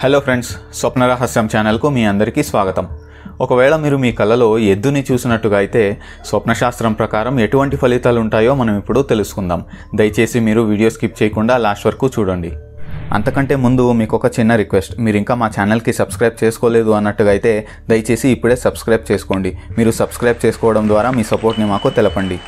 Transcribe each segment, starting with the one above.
hello friends స్వప్న రహస్యం ఛానల్కు మీ అందరికీ స్వాగతం ఒకవేళ మీరు మీ కళలో ఎద్దుని చూసినట్టుగా అయితే స్వప్నశాస్త్రం ప్రకారం ఎటువంటి ఫలితాలు ఉంటాయో మనం ఇప్పుడు తెలుసుకుందాం దయచేసి మీరు వీడియో స్కిప్ చేయకుండా లాస్ట్ వరకు చూడండి అంతకంటే ముందు మీకు ఒక చిన్న రిక్వెస్ట్ మీరు ఇంకా మా ఛానల్కి సబ్స్క్రైబ్ చేసుకోలేదు అన్నట్టుగా అయితే దయచేసి ఇప్పుడే సబ్స్క్రైబ్ చేసుకోండి మీరు సబ్స్క్రైబ్ చేసుకోవడం ద్వారా మీ సపోర్ట్ని మాకు తెలపండి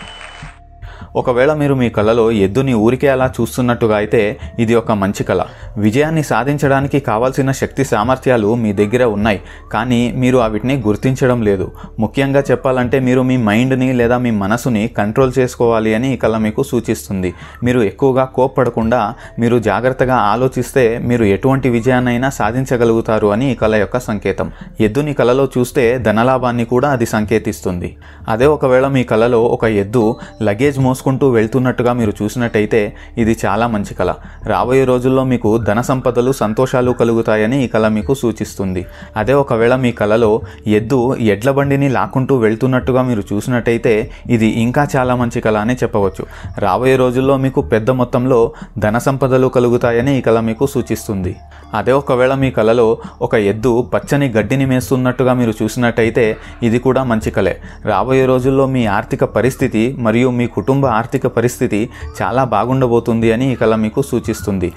ఒకవేళ మీరు మీ కళలో ఎద్దుని ఊరికే అలా చూస్తున్నట్టుగా అయితే ఇది ఒక మంచి కళ విజయాన్ని సాధించడానికి కావాల్సిన శక్తి సామర్థ్యాలు మీ దగ్గర ఉన్నాయి కానీ మీరు వాటిని గుర్తించడం లేదు ముఖ్యంగా చెప్పాలంటే మీరు మీ మైండ్ని లేదా మీ మనసుని కంట్రోల్ చేసుకోవాలి అని ఈ కళ మీకు సూచిస్తుంది మీరు ఎక్కువగా కోప్పడకుండా మీరు జాగ్రత్తగా ఆలోచిస్తే మీరు ఎటువంటి విజయాన్నైనా సాధించగలుగుతారు అని ఈ కళ యొక్క సంకేతం ఎద్దుని కళలో చూస్తే ధనలాభాన్ని కూడా అది సంకేతిస్తుంది అదే ఒకవేళ మీ కళలో ఒక ఎద్దు లగేజ్ మోస్ మోసుకుంటూ వెళ్తున్నట్టుగా మీరు చూసినట్టయితే ఇది చాలా మంచి కళ రాబోయే రోజుల్లో మీకు ధన సంపదలు సంతోషాలు కలుగుతాయని ఈ కళ మీకు సూచిస్తుంది అదే ఒకవేళ మీ కళలో ఎద్దు ఎడ్ల బండిని లాక్కుంటూ వెళ్తున్నట్టుగా మీరు చూసినట్టయితే ఇది ఇంకా చాలా మంచి కళ అని చెప్పవచ్చు రాబోయే రోజుల్లో మీకు పెద్ద మొత్తంలో ధన సంపదలు కలుగుతాయని ఈ కళ మీకు సూచిస్తుంది అదే ఒకవేళ మీ కళలో ఒక ఎద్దు పచ్చని గడ్డిని మేస్తున్నట్టుగా మీరు చూసినట్టయితే ఇది కూడా మంచి కళే రాబోయే రోజుల్లో మీ ఆర్థిక పరిస్థితి మరియు మీ కుటుంబ ఆర్థిక పరిస్థితి చాలా బాగుండబోతుంది అని ఈ కళ మీకు సూచిస్తుంది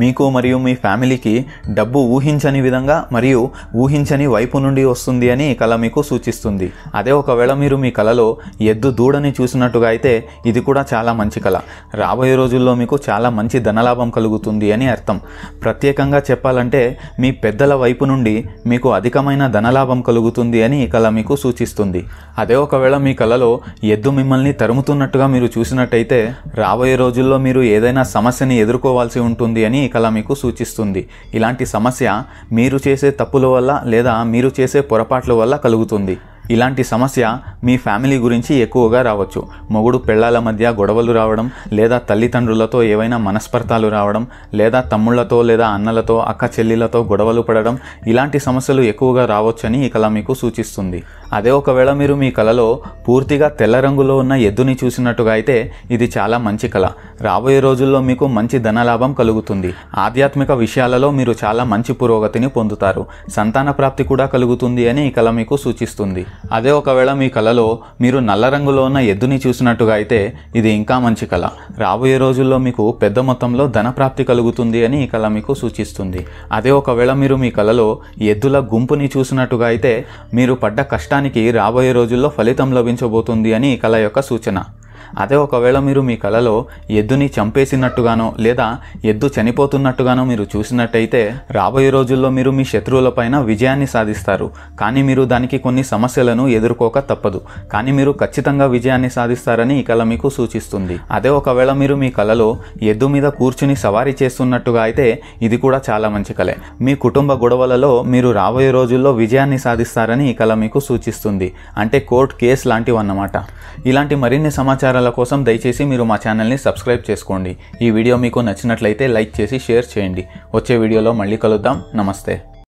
మీకు మరియు మీ ఫ్యామిలీకి డబ్బు ఊహించని విధంగా మరియు ఊహించని వైపు నుండి వస్తుంది అని ఈ కళ మీకు సూచిస్తుంది అదే ఒకవేళ మీరు మీ కళలో ఎద్దు దూడని చూసినట్టుగా అయితే ఇది కూడా చాలా మంచి కళ రాబోయే రోజుల్లో మీకు చాలా మంచి ధనలాభం కలుగుతుంది అని అర్థం ప్రత్యేకంగా చెప్పాలంటే మీ పెద్దల వైపు నుండి మీకు అధికమైన ధనలాభం కలుగుతుంది అని ఈ కళ మీకు సూచిస్తుంది అదే ఒకవేళ మీ కళలో ఎద్దు మిమ్మల్ని తరుముతున్నట్టుగా మీరు చూసినట్టయితే రాబోయే రోజుల్లో మీరు ఏదైనా సమస్యని ఎదుర్కోవాల్సి ఉంటుంది అని ఈ కళ మీకు సూచిస్తుంది ఇలాంటి సమస్య మీరు చేసే తప్పుల వల్ల లేదా మీరు చేసే పొరపాట్ల వల్ల కలుగుతుంది ఇలాంటి సమస్య మీ ఫ్యామిలీ గురించి ఎక్కువగా రావచ్చు మొగుడు పెళ్ళాల మధ్య గొడవలు రావడం లేదా తల్లిదండ్రులతో ఏవైనా మనస్పర్ధాలు రావడం లేదా తమ్ముళ్లతో లేదా అన్నలతో అక్క చెల్లిలతో గొడవలు పడడం ఇలాంటి సమస్యలు ఎక్కువగా రావచ్చని ఈ కళ మీకు సూచిస్తుంది అదే ఒకవేళ మీరు మీ కళలో పూర్తిగా తెల్ల రంగులో ఉన్న ఎద్దుని చూసినట్టుగా అయితే ఇది చాలా మంచి కళ రాబోయే రోజుల్లో మీకు మంచి ధనలాభం కలుగుతుంది ఆధ్యాత్మిక విషయాలలో మీరు చాలా మంచి పురోగతిని పొందుతారు సంతాన ప్రాప్తి కూడా కలుగుతుంది అని ఈ కళ మీకు సూచిస్తుంది అదే ఒకవేళ మీ కళలో మీరు నల్ల రంగులో ఉన్న ఎద్దుని చూసినట్టుగా అయితే ఇది ఇంకా మంచి కళ రాబోయే రోజుల్లో మీకు పెద్ద మొత్తంలో ధన ప్రాప్తి కలుగుతుంది అని ఈ కళ మీకు సూచిస్తుంది అదే ఒకవేళ మీరు మీ కళలో ఎద్దుల గుంపుని చూసినట్టుగా అయితే మీరు పడ్డ కష్టాన్ని రాష్ట్రానికి రాబోయే రోజుల్లో ఫలితం లభించబోతుంది అని కళ యొక్క సూచన అదే ఒకవేళ మీరు మీ కళలో ఎద్దుని చంపేసినట్టుగానో లేదా ఎద్దు చనిపోతున్నట్టుగానో మీరు చూసినట్టయితే రాబోయే రోజుల్లో మీరు మీ శత్రువులపైన విజయాన్ని సాధిస్తారు కానీ మీరు దానికి కొన్ని సమస్యలను ఎదుర్కోక తప్పదు కానీ మీరు ఖచ్చితంగా విజయాన్ని సాధిస్తారని ఈ కళ మీకు సూచిస్తుంది అదే ఒకవేళ మీరు మీ కళలో ఎద్దు మీద కూర్చుని సవారీ చేస్తున్నట్టుగా అయితే ఇది కూడా చాలా మంచి కళే మీ కుటుంబ గొడవలలో మీరు రాబోయే రోజుల్లో విజయాన్ని సాధిస్తారని ఈ కళ మీకు సూచిస్తుంది అంటే కోర్టు కేసు లాంటివన్నమాట ఇలాంటి మరిన్ని సమాచారం వివరాల కోసం దయచేసి మీరు మా ఛానల్ని సబ్స్క్రైబ్ చేసుకోండి ఈ వీడియో మీకు నచ్చినట్లయితే లైక్ చేసి షేర్ చేయండి వచ్చే వీడియోలో మళ్ళీ కలుద్దాం నమస్తే